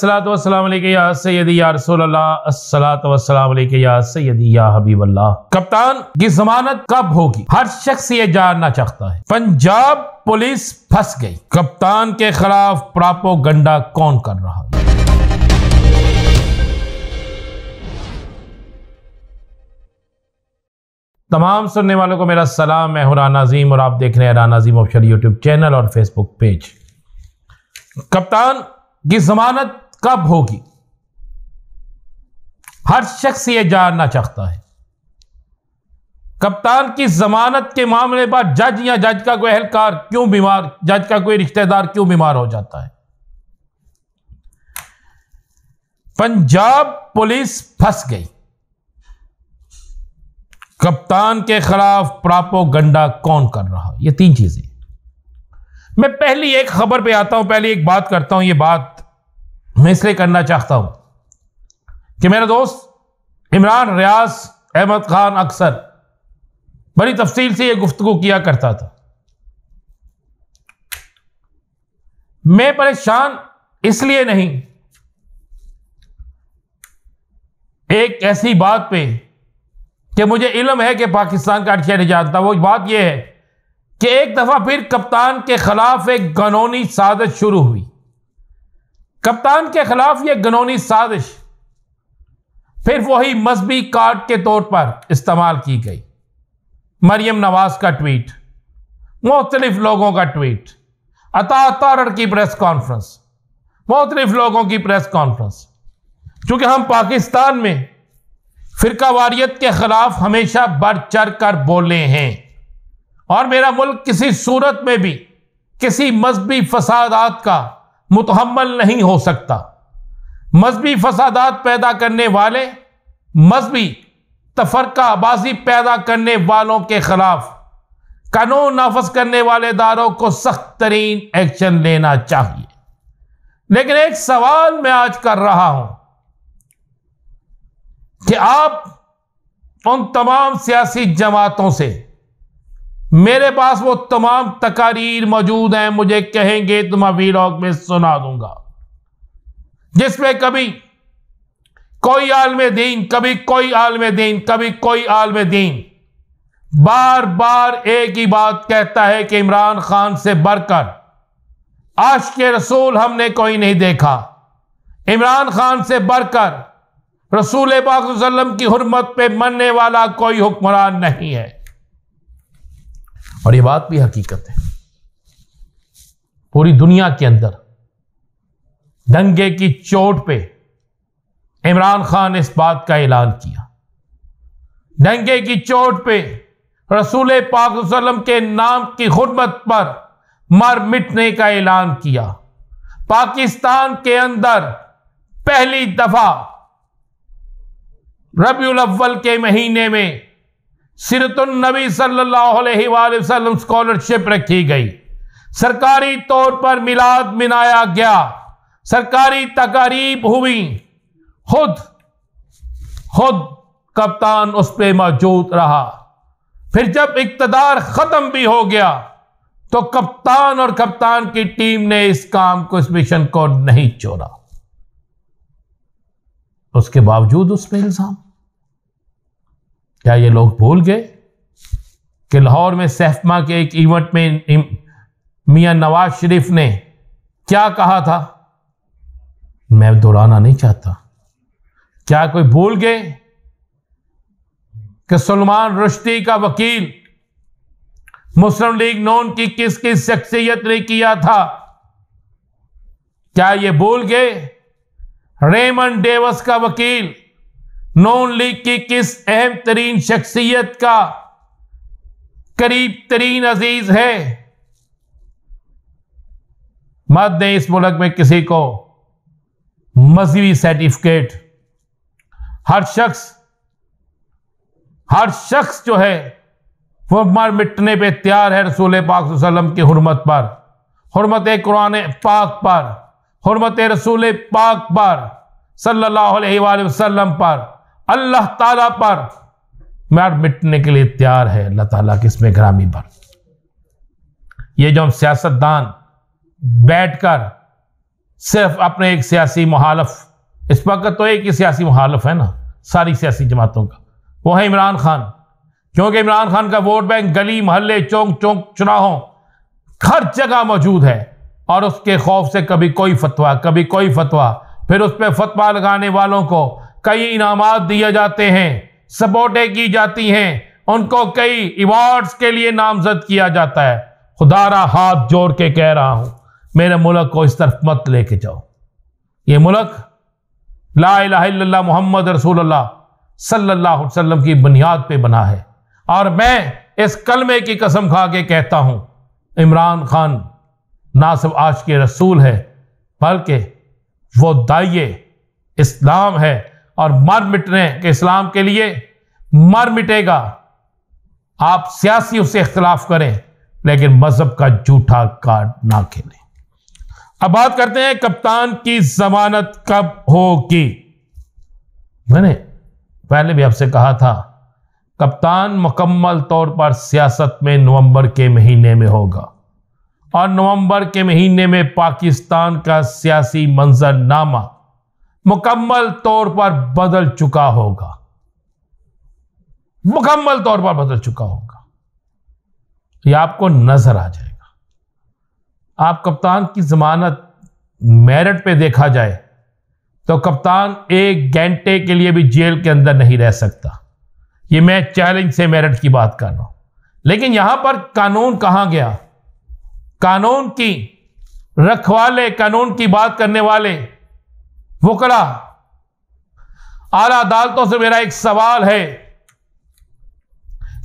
सलात वसलाम या या वसलाम या या हबीब कप्तान की जमानत कब होगी हर शख्स ये जानना चाहता है पंजाब पुलिस फंस गई कप्तान के खिलाफ गंडा कौन कर रहा है तमाम सुनने वालों को मेरा सलाम मैं हूं राना अजीम और आप देख रहे हैं Rana Azeem official YouTube channel और फेसबुक पेज कप्तान की जमानत कब होगी हर शख्स ये जानना चाहता है कप्तान की जमानत के मामले पर जज या जज का कोई एहलकार क्यों बीमार जज का कोई रिश्तेदार क्यों बीमार हो जाता है पंजाब पुलिस फंस गई कप्तान के खिलाफ प्रापो गंडा कौन कर रहा ये तीन चीजें मैं पहली एक खबर पे आता हूं पहले एक बात करता हूं ये बात मैं इसलिए करना चाहता हूं कि मेरे दोस्त इमरान रियाज अहमद खान अक्सर बड़ी तफसील से यह गुफ्तगु किया करता था मैं परेशान इसलिए नहीं एक ऐसी बात पे कि मुझे इलम है कि पाकिस्तान का अटकिया नहीं जानता वो बात यह है कि एक दफ़ा फिर कप्तान के खिलाफ एक कानूनी साजिश शुरू हुई कप्तान के खिलाफ यह गनौनी साजिश फिर वही मजहबी कार्ड के तौर पर इस्तेमाल की गई मरियम नवाज का ट्वीट मुख्तलिफ लोगों का ट्वीट अता की प्रेस कॉन्फ्रेंस मुख्तलिफ लोगों की प्रेस कॉन्फ्रेंस चूंकि हम पाकिस्तान में फिरका वारियत के खिलाफ हमेशा बढ़ चढ़ कर बोले हैं और मेरा मुल्क किसी सूरत में भी किसी मजहबी फसादात का मुतहमल नहीं हो सकता मजहबी फसादात पैदा करने वाले मजहबी तफरकाबाजी पैदा करने वालों के खिलाफ कानून नाफज करने वाले दारों को सख्त तरीन एक्शन लेना चाहिए लेकिन एक सवाल मैं आज कर रहा हूं कि आप उन तमाम सियासी जमातों से मेरे पास वो तमाम तकारीर मौजूद हैं मुझे कहेंगे तो मैं वीलॉग में सुना दूंगा जिसमें कभी कोई आलम दीन कभी कोई आलम दीन कभी कोई आलम दीन बार बार एक ही बात कहता है कि इमरान खान से बढ़कर आज के रसूल हमने कोई नहीं देखा इमरान खान से बढ़कर रसूल पाक की हरमत पे मनने वाला कोई हुक्मरान नहीं है और ये बात भी हकीकत है पूरी दुनिया के अंदर दंगे की चोट पे इमरान खान ने इस बात का ऐलान किया दंगे की चोट पे रसूल पाक वसल्लम के नाम की खुदमत पर मर मिटने का ऐलान किया पाकिस्तान के अंदर पहली दफा रबी अव्वल के महीने में सिरतुलनबी सल्लाम स्कॉलरशिप रखी गई सरकारी तौर पर मिलाद मनाया गया सरकारी तकारीब हुई खुद खुद कप्तान उस पर मौजूद रहा फिर जब इकतदार ख़त्म भी हो गया तो कप्तान और कप्तान की टीम ने इस काम को इस मिशन को नहीं छोड़ा उसके बावजूद उस पर इल्ज़ाम क्या ये लोग भूल गए कि लाहौर में सहफमा के एक इवेंट में मियां नवाज शरीफ ने क्या कहा था मैं दोहराना नहीं चाहता क्या कोई भूल गए कि सलमान रुश्ती का वकील मुस्लिम लीग नोन की किस किस शख्सियत ने किया था क्या ये भूल गए रेमन डेवस का वकील नॉन लीग की किस अहम तरीन शख्सियत का करीब तरीन अजीज है मत दें इस मुल्क में किसी को मजहबी सर्टिफिकेट हर शख्स हर शख्स जो है वो मर मिटने पर तैयार है रसूल पाक वसल्लम की हरमत पर हरमत कुरान पाक पर हरमत रसूल पाक पर सल्लल्लाहु अलैहि वसल्लम पर अल्लाह ताला पर मैट मिटने के लिए तैयार है अल्लाह ताला के इसमें ग्रामी पर ये जो हम सियासतदान बैठकर सिर्फ अपने एक सियासी मुहालफ इस वक्त तो एक ही सियासी मुहालफ है ना सारी सियासी जमातों का वो है इमरान खान क्योंकि इमरान खान का वोट बैंक गली मोहल्ले चौंक चौंक चुनावों हर जगह मौजूद है और उसके खौफ से कभी कोई फतवा कभी कोई फतवा फिर उस पर फतवा लगाने वालों को कई इनामत दिए जाते हैं सपोर्टें की जाती हैं उनको कई अवार्ड्स के लिए नामजद किया जाता है खुदारा हाथ जोड़ के कह रहा हूं मेरे मुल्क को इस तरफ मत लेके जाओ ये मुल्क ला मोहम्मद रसूल सल्लाम की बुनियाद पर बना है और मैं इस कलमे की कसम खा के कहता हूं इमरान खान ना सिर्फ आज के रसूल है बल्कि वो दाइए इस्लाम है और मर मिटने के इस्लाम के लिए मर मिटेगा आप सियासी उसे इख्तलाफ करें लेकिन मजहब का झूठा कार्ड ना खेलें अब बात करते हैं कप्तान की जमानत कब होगी मैंने पहले भी आपसे कहा था कप्तान मुकम्मल तौर पर सियासत में नवंबर के महीने में होगा और नवंबर के महीने में पाकिस्तान का सियासी मंजरनामा मुकम्मल तौर पर बदल चुका होगा मुकम्मल तौर पर बदल चुका होगा यह आपको नजर आ जाएगा आप कप्तान की जमानत मेरिट पे देखा जाए तो कप्तान एक घंटे के लिए भी जेल के अंदर नहीं रह सकता ये मैं चैलेंज से मेरिट की बात कर रहा हूं लेकिन यहां पर कानून कहां गया कानून की रखवाले कानून की बात करने वाले वकला आला अदालतों से मेरा एक सवाल है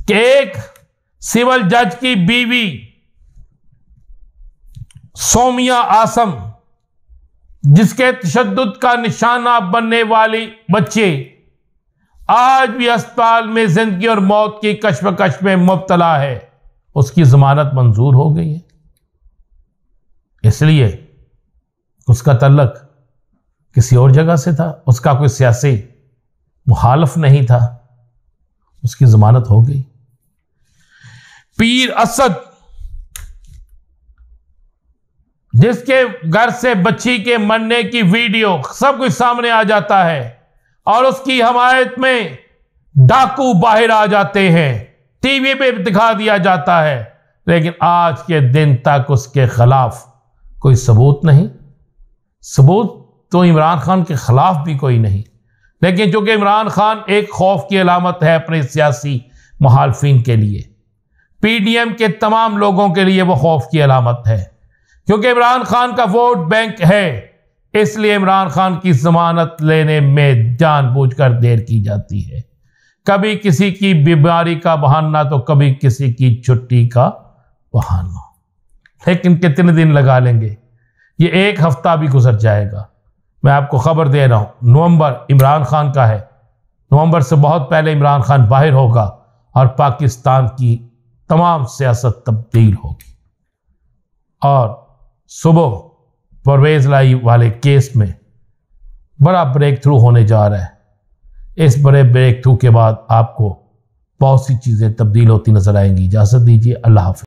कि एक सिविल जज की बीवी सोमिया आसम जिसके तशद का निशाना बनने वाली बच्चे आज भी अस्पताल में जिंदगी और मौत की कश्मकश में मुबतला है उसकी जमानत मंजूर हो गई है इसलिए उसका तलक किसी और जगह से था उसका कोई सियासी मुहालफ नहीं था उसकी जमानत हो गई पीर असद जिसके घर से बच्ची के मरने की वीडियो सब कुछ सामने आ जाता है और उसकी हमायत में डाकू बाहर आ जाते हैं टीवी पे दिखा दिया जाता है लेकिन आज के दिन तक उसके खिलाफ कोई सबूत नहीं सबूत तो इमरान खान के ख़िलाफ़ भी कोई नहीं लेकिन चूँकि इमरान खान एक खौफ की अलामत है अपने सियासी महालफिन के लिए पी डी एम के तमाम लोगों के लिए वह खौफ की अलामत है क्योंकि इमरान खान का वोट बैंक है इसलिए इमरान खान की जमानत लेने में जानबूझकर देर की जाती है कभी किसी की बीमारी का बहाना तो कभी किसी की छुट्टी का बहाना लेकिन कितने दिन लगा लेंगे ये एक हफ्ता भी गुजर जाएगा मैं आपको खबर दे रहा हूँ नवंबर इमरान खान का है नवंबर से बहुत पहले इमरान खान बाहर होगा और पाकिस्तान की तमाम सियासत तब्दील होगी और सुबह परवेज लाई वाले केस में बड़ा ब्रेक थ्रू होने जा रहा है इस बड़े ब्रेक थ्रू के बाद आपको बहुत सी चीज़ें तब्दील होती नज़र आएंगी इजाज़त दीजिए अल्लाह हाफि